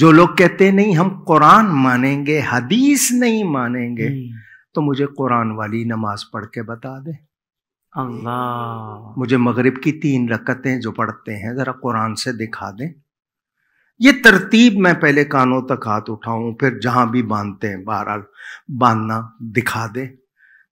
जो लोग कहते हैं नहीं हम कुरान मानेंगे हदीस नहीं मानेंगे हम्म। तो मुझे कुरान वाली नमाज पढ़ के बता दे अल्लाह मुझे मगरिब की तीन रकतें जो पढ़ते हैं ज़रा कुरान से दिखा दें ये तरतीब मैं पहले कानों तक हाथ उठाऊं फिर जहां भी बांधते हैं बहरहाल बांधना दिखा दे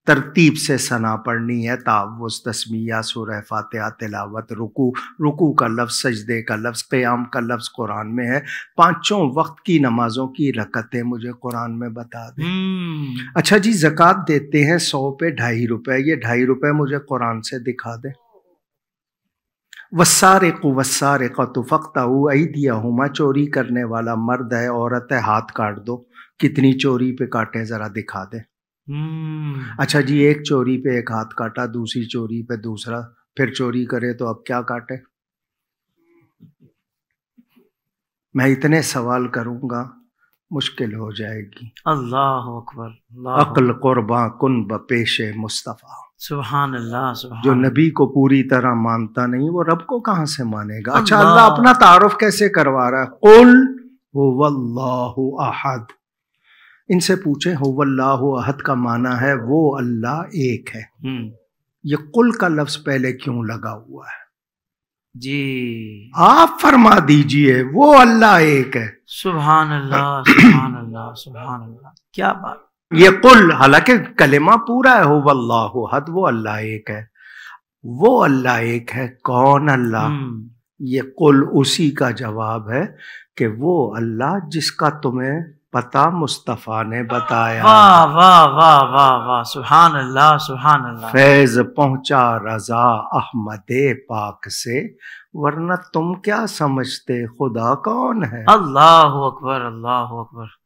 तरतीब से सना पढ़नी है तावुस तस्मिया सुरह फातिहा तिलावत रुकू रुकू का लफ्ज़ सजदे का लफ्ज़ क़याम का लफ्ज़ कुरान में है पांचों वक्त की नमाज़ों की रकतें मुझे कुरान में बता दें हम्म। अच्छा जी जक़ात देते हैं सौ पे ढाई रुपए ये ढाई रुपए मुझे कुरान से दिखा दें वसारे को वसारे का तो फ़ख्ता दिया मैं चोरी करने वाला मर्द है औरत है हाथ काट दो कितनी चोरी पे काटें ज़रा दिखा दें हम्म। अच्छा जी एक चोरी पे एक हाथ काटा दूसरी चोरी पे दूसरा फिर चोरी करे तो अब क्या काटे मैं इतने सवाल करूंगा मुश्किल हो जाएगी अल्लाह अकबर अकल कुरबा कुन बपेश मुस्तफ़ा सुबहान अल्लाह सुबहान जो नबी को पूरी तरह मानता नहीं वो रब को कहाँ से मानेगा अच्छा अल्लाह अपना तारुफ कैसे करवा रहा है कुल अहद इनसे पूछे होवल्लाह अहद का माना है वो अल्लाह एक है हम्म। ये कुल का लफ्ज पहले क्यों लगा हुआ है जी आप फरमा दीजिए वो अल्लाह एक है सुबह अल्लाह अल्लाह सुबह अल्लाह क्या बात ये कुल हालांकि कलेमा पूरा है हो वल्लाह वो अल्लाह एक है वो अल्लाह एक है कौन अल्लाह हम्म। ये कुल उसी का जवाब है कि वो अल्लाह जिसका तुम्हें पता मुस्तफ़ा ने बताया वाह वाह वाह वाह वाह सुहान अल्लाह सुहान अल्लाह फैज पहुंचा रजा अहमद पाक से वरना तुम क्या समझते खुदा कौन है अल्लाह अकबर अल्लाह अकबर